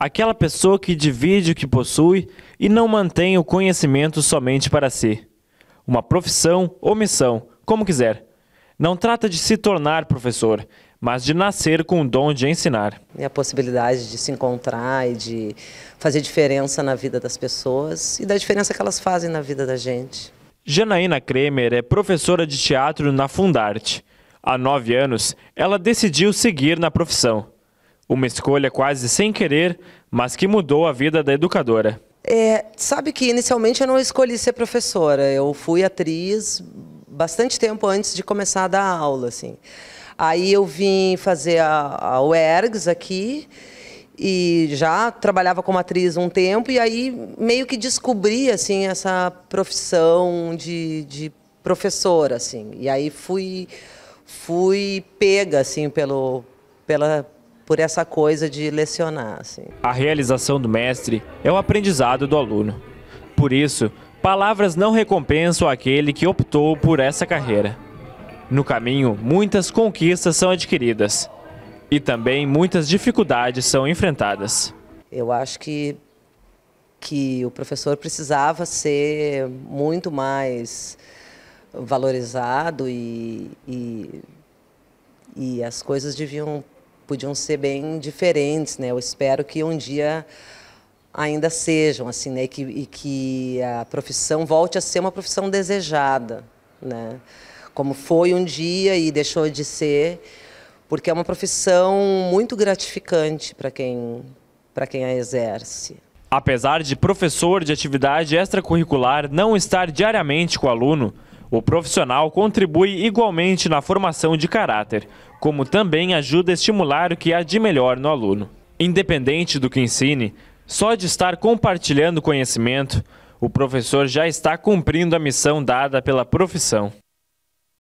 aquela pessoa que divide o que possui e não mantém o conhecimento somente para si. Uma profissão ou missão, como quiser. Não trata de se tornar professor, mas de nascer com o dom de ensinar. E a possibilidade de se encontrar e de fazer diferença na vida das pessoas e da diferença que elas fazem na vida da gente. Janaína Kremer é professora de teatro na Fundarte. Há nove anos, ela decidiu seguir na profissão. Uma escolha quase sem querer, mas que mudou a vida da educadora. É, sabe que inicialmente eu não escolhi ser professora. Eu fui atriz bastante tempo antes de começar a dar aula, assim. Aí eu vim fazer a, a UERGS aqui e já trabalhava como atriz um tempo e aí meio que descobri assim essa profissão de, de professora, assim. E aí fui fui pega assim pelo pela por essa coisa de lecionar. Assim. A realização do mestre é o aprendizado do aluno. Por isso, palavras não recompensam aquele que optou por essa carreira. No caminho, muitas conquistas são adquiridas e também muitas dificuldades são enfrentadas. Eu acho que, que o professor precisava ser muito mais valorizado e, e, e as coisas deviam podiam ser bem diferentes, né? Eu espero que um dia ainda sejam assim, né? E que, e que a profissão volte a ser uma profissão desejada, né? Como foi um dia e deixou de ser, porque é uma profissão muito gratificante para quem para quem a exerce. Apesar de professor de atividade extracurricular não estar diariamente com o aluno, o profissional contribui igualmente na formação de caráter, como também ajuda a estimular o que há de melhor no aluno. Independente do que ensine, só de estar compartilhando conhecimento, o professor já está cumprindo a missão dada pela profissão.